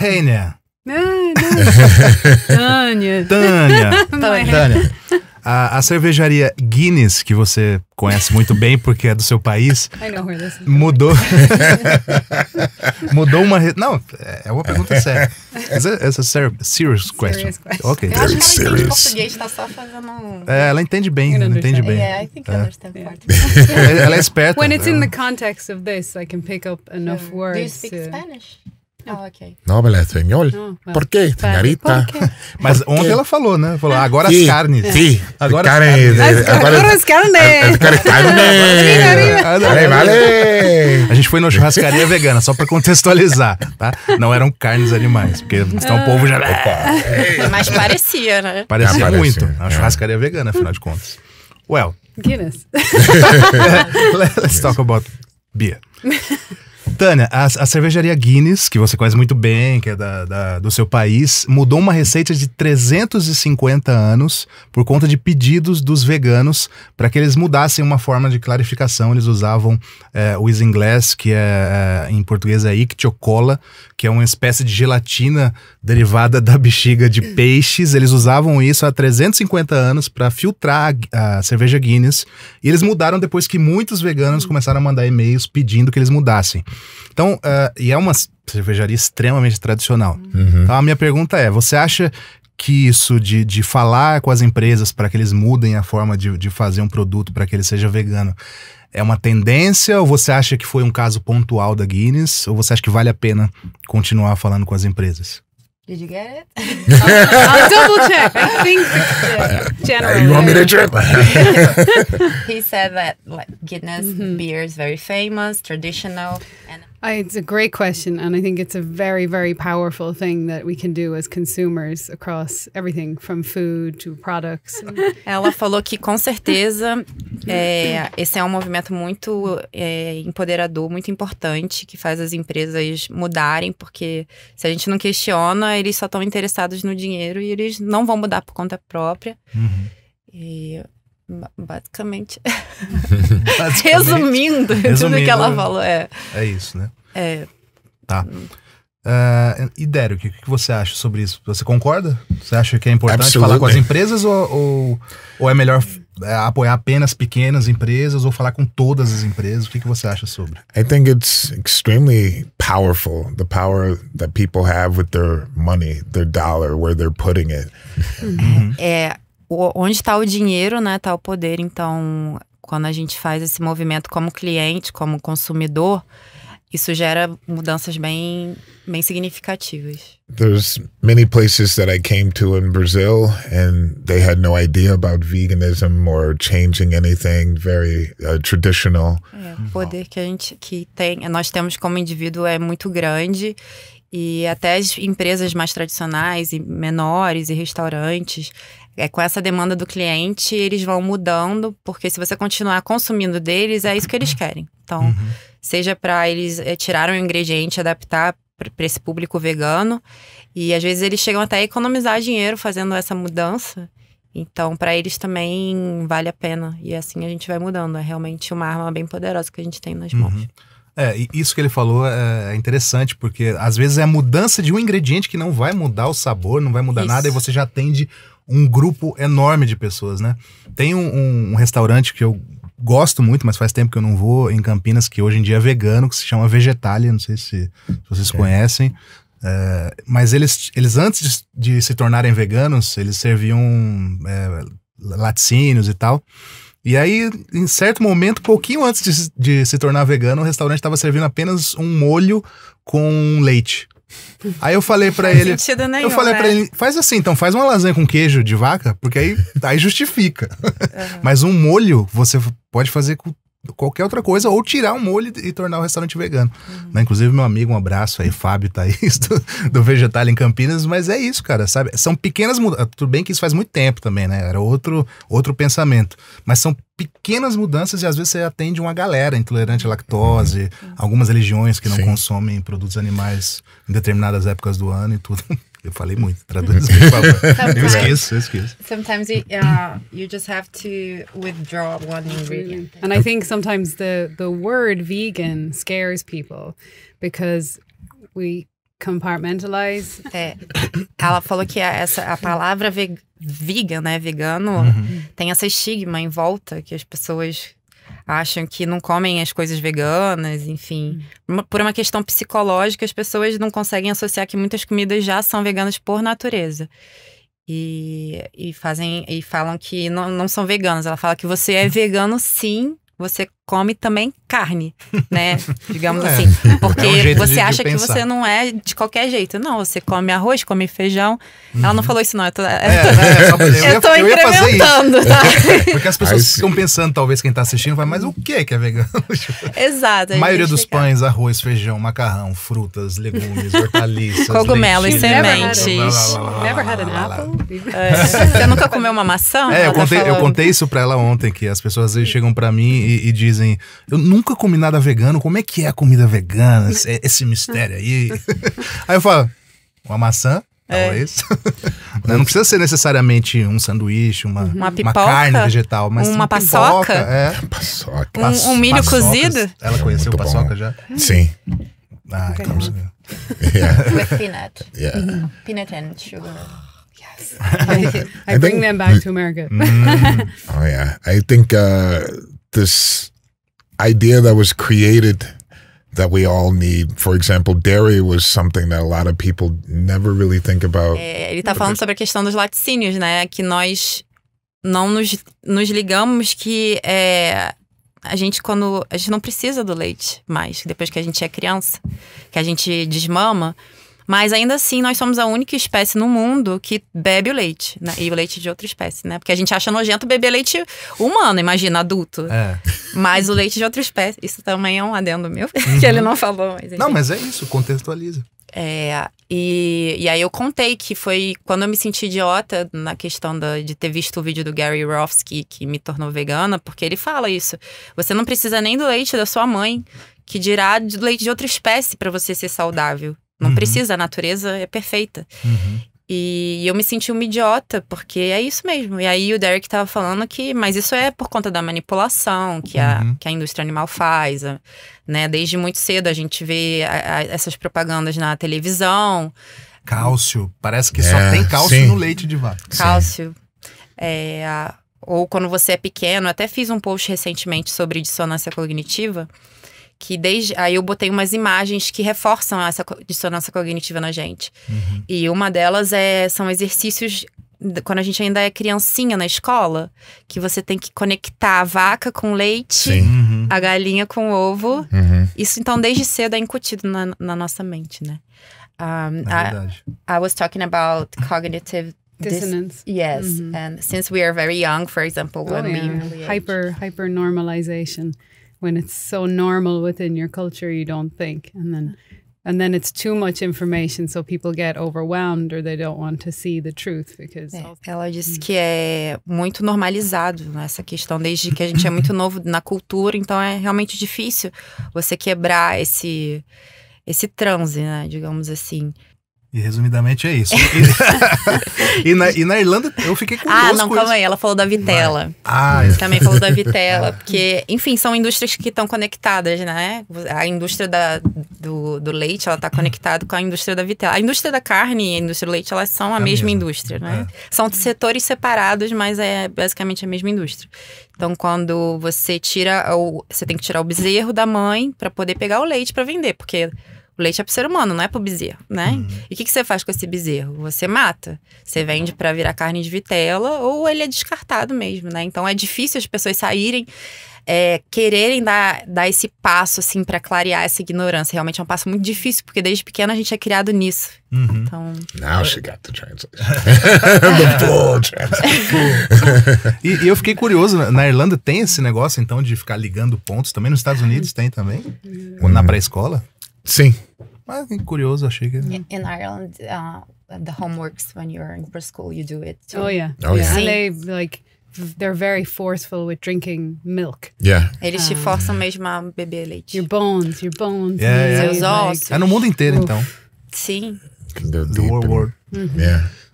Ah, Tânia. Tânia. Tânia. Tânia. A, a, cervejaria Guinness, que você conhece muito bem porque é do seu país, mudou. mudou uma. Re... Não, é, é uma pergunta séria. Essa ser, serious question. Serious question. Okay. Eu acho que serious. ela entende português, está só fazendo É, ela entende bem, ela entende bem. Yeah, I think é. I understand é. part. ela é esperta. Quando it's no é. contexto disso, eu posso I can pick up enough words. Do you speak Spanish? Ah, ok. No espanhol. Não, não. Por quê, senhorita? Mas onde ontem ela falou, né? Falou, ah, agora as carnes. Sim, eh, agora as carnes. Agora as carnes. Agora as carnes. Vale, vale. A gente foi na churrascaria vegana, só pra contextualizar, tá? Não eram carnes animais, porque então o povo já... Opa. Mas parecia, né? Parecia muito. Parecia, é. churrascaria vegana, afinal de contas. Well. Guinness. let's talk about beer. Tânia, a, a, cervejaria Guinness, que você conhece muito bem, que é da, da, do seu país, mudou uma receita de 350 anos por conta de pedidos dos veganos para que eles mudassem uma forma de clarificação. Eles usavam é, o isinglass, que é, é, em português é ictiocola, que é uma espécie de gelatina derivada da bexiga de peixes. Eles usavam isso há 350 anos para filtrar a, a cerveja Guinness. E eles mudaram depois que muitos veganos começaram a mandar e-mails pedindo que eles mudassem. Então, uh, e é uma cervejaria extremamente tradicional. Uhum. Então, a minha pergunta é: você acha que isso de, de falar com as empresas para que eles mudem a forma de, de fazer um produto para que ele seja vegano é uma tendência? Ou você acha que foi um caso pontual da Guinness? Ou você acha que vale a pena continuar falando com as empresas? Did you get it? I'll, I'll, double check. I think the general. You want me to check? he said that like Guinness mm-hmm. beer is very famous, traditional, and. I, it's a great question, and I think it's a very, very powerful thing that we can do as consumers across everything from food to products. Ela falou que com certeza É, uhum. esse é um movimento muito é, empoderador, muito importante, que faz as empresas mudarem, porque se a gente não questiona, eles só estão interessados no dinheiro e eles não vão mudar por conta própria. Uhum. E basicamente, basicamente resumindo, resumindo tudo que ela né? falou. É, é isso, né? É. Tá. Uh, e Derek, o que você acha sobre isso? Você concorda? Você acha que é importante Absolutely. falar com as empresas ou, ou, ou é melhor é, apoiar apenas pequenas empresas ou falar com todas as empresas? O que, que você acha sobre? I think it's extremely powerful, the power that people have with their money, their dollar, where they're putting it. Uhum. É, é onde está o dinheiro, né, está o poder. Então, quando a gente faz esse movimento como cliente, como consumidor, isso gera mudanças bem, bem significativas. There's many places that I came to in Brazil and they had no idea about veganism or changing anything very uh, traditional. É, o poder que a gente que tem, nós temos como indivíduo é muito grande e até as empresas mais tradicionais e menores e restaurantes é, com essa demanda do cliente, eles vão mudando, porque se você continuar consumindo deles, é isso que eles querem. Então, uhum seja para eles é, eh, tirar um ingrediente, adaptar para esse público vegano. E às vezes eles chegam até a economizar dinheiro fazendo essa mudança. Então, para eles também vale a pena. E assim a gente vai mudando. É realmente uma arma bem poderosa que a gente tem nas mãos. Uhum. É, isso que ele falou é, é interessante, porque às vezes é a mudança de um ingrediente que não vai mudar o sabor, não vai mudar isso. nada, e você já atende um grupo enorme de pessoas, né? Tem um, um, um restaurante que eu gosto muito, mas faz tempo que eu não vou em Campinas, que hoje em dia é vegano, que se chama Vegetalia, não sei se, vocês é. conhecem. É, mas eles, eles antes de, de, se tornarem veganos, eles serviam é, laticínios e tal. E aí, em certo momento, pouquinho antes de, de se tornar vegano, o restaurante estava servindo apenas um molho com leite. Aí eu falei para ele, sentido nenhum, eu falei né? para ele, faz assim, então faz uma lasanha com queijo de vaca, porque aí aí justifica. Uhum. Mas um molho você pode fazer com qualquer outra coisa, ou tirar um molho e tornar o restaurante vegano. Uhum. Né? Inclusive, meu amigo, um abraço aí, Fábio Thaís, tá do, do Vegetal em Campinas, mas é isso, cara, sabe? São pequenas mudanças. Ah, tudo bem que isso faz muito tempo também, né? Era outro, outro pensamento. Mas são pequenas mudanças e às vezes você atende uma galera intolerante à lactose, uhum. algumas religiões que não Sim. consomem produtos animais em determinadas épocas do ano e tudo. Eu falei muito, traduz, por favor. eu esqueço, eu esqueço. Sometimes it, uh, you just have to withdraw one ingredient. And I think sometimes the, the word vegan scares people because we compartmentalize. É, ela falou que essa, a palavra ve vegan, né, vegano, uhum. tem essa estigma em volta que as pessoas acham que não comem as coisas veganas, enfim. Hum. por uma questão psicológica, as pessoas não conseguem associar que muitas comidas já são veganas por natureza. E, e fazem e falam que não, não são veganos. Ela fala que você é vegano sim, você come também carne, né? Digamos é, assim. Porque é um você de, acha de que você não é de qualquer jeito. Não, você come arroz, come feijão. Uhum. Ela não uhum. falou isso, não. Eu tô, é, é, é eu tô eu incrementando, tá? Porque as pessoas Aí, ficam pensando, talvez quem tá assistindo, vai, mas o que que é vegano? Exato. A maioria dos pães, arroz, feijão, macarrão, frutas, legumes, hortaliças, cogumelos, sementes. Never had an é. apple. Você nunca comeu uma maçã? É, eu tá contei, isso pra ela ontem, que as pessoas às vezes chegam pra mim e dizem dizem, eu nunca comi nada vegano, como é que é a comida vegana? Esse, é, esse mistério aí. aí eu falo, uma maçã, talvez. É. Né? não precisa ser necessariamente um sanduíche, uma, uma, pipoca, uma carne vegetal, mas uma paçoca. É. paçoca. Um, um milho cozido. Ela é conheceu paçoca bom. já? Sim. Ah, então. Com peanut. Yeah. mm Peanut and sugar. Yes. I, I, I bring think, them back to America. Mm. oh yeah, I think uh, this idea that was created that we all need. For example, dairy was something that a lot of people never really think about. É, ele está falando sobre a questão dos laticínios, né? Que nós não nos, nos ligamos que é, a gente quando a gente não precisa do leite mais depois que a gente é criança, que a gente desmama. Mas ainda assim, nós somos a única espécie no mundo que bebe o leite. Né? E o leite de outra espécie, né? Porque a gente acha nojento beber leite humano, imagina, adulto. É. Mas o leite de outra espécie. Isso também é um adendo meu, uhum. que ele não falou. Mas, não, mas é isso, contextualiza. É, e, e aí eu contei que foi quando eu me senti idiota na questão da, de ter visto o vídeo do Gary Rofsky, que me tornou vegana, porque ele fala isso. Você não precisa nem do leite da sua mãe, que dirá de leite de outra espécie para você ser saudável. Não uhum. precisa, a natureza é perfeita. Uhum. E eu me senti uma idiota, porque é isso mesmo. E aí o Derek estava falando que, mas isso é por conta da manipulação que a, uhum. que a indústria animal faz, né? Desde muito cedo a gente vê a, a, essas propagandas na televisão. Cálcio, parece que é, só tem cálcio sim. no leite de vaca. Cálcio. É, ou quando você é pequeno, até fiz um post recentemente sobre dissonância cognitiva que desde aí eu botei umas imagens que reforçam essa dissonância cognitiva na gente. Uhum. E uma delas é são exercícios quando a gente ainda é criancinha na escola, que você tem que conectar a vaca com leite, uhum. a galinha com ovo. Uhum. Isso então desde cedo é incutido na, na nossa mente, né? Um, I, é I was talking about cognitive dissonance. Dis yes, mm -hmm. and since we are very young, for example, oh, when yeah. we hyper hyper normalization when it's so normal within your culture you don't think and then and then it's too much information so people get overwhelmed or they don't want to see the truth because é, ela disse mm. que é muito normalizado essa questão desde que a gente é muito novo na cultura então é realmente difícil você quebrar esse esse transe né digamos assim e resumidamente é isso. e, na, e, na, Irlanda eu fiquei com Ah, não, calma aí, ela falou da vitela. Ah, é. Também falou da vitela, porque, enfim, são indústrias que estão conectadas, né? A indústria da, do, do leite, ela está conectada com a indústria da vitela. A indústria da carne e a indústria do leite, elas são a, é mesma, mesma, indústria, né? É. São setores separados, mas é basicamente a mesma indústria. Então, quando você tira o, você tem que tirar o bezerro da mãe para poder pegar o leite para vender, porque leite é pro ser humano, não é pro bezerro, né? Uhum. E o que, que, você faz com esse bezerro? Você mata, você vende para virar carne de vitela ou ele é descartado mesmo, né? Então é difícil as pessoas saírem, é, quererem dar, dar esse passo, assim, para clarear essa ignorância. Realmente é um passo muito difícil, porque desde pequeno a gente é criado nisso. Uhum. Então... Now she got the translation. the full translation. e, e, eu fiquei curioso, né? na Irlanda tem esse negócio, então, de ficar ligando pontos também? Nos Estados Unidos tem também? Uhum. Na hum. pré-escola? Sim. Mas curioso, achei que. In, Ireland, uh, the homeworks when you're in preschool, you do it. Too. Oh yeah. Oh yeah. yeah. And they like they're very forceful with drinking milk. Yeah. Eles te ah. forçam mesmo a beber leite. Your bones, your bones. Yeah, yeah. Seus ossos. É no mundo inteiro, então. Sim. The, the, world Mm -hmm. Yeah.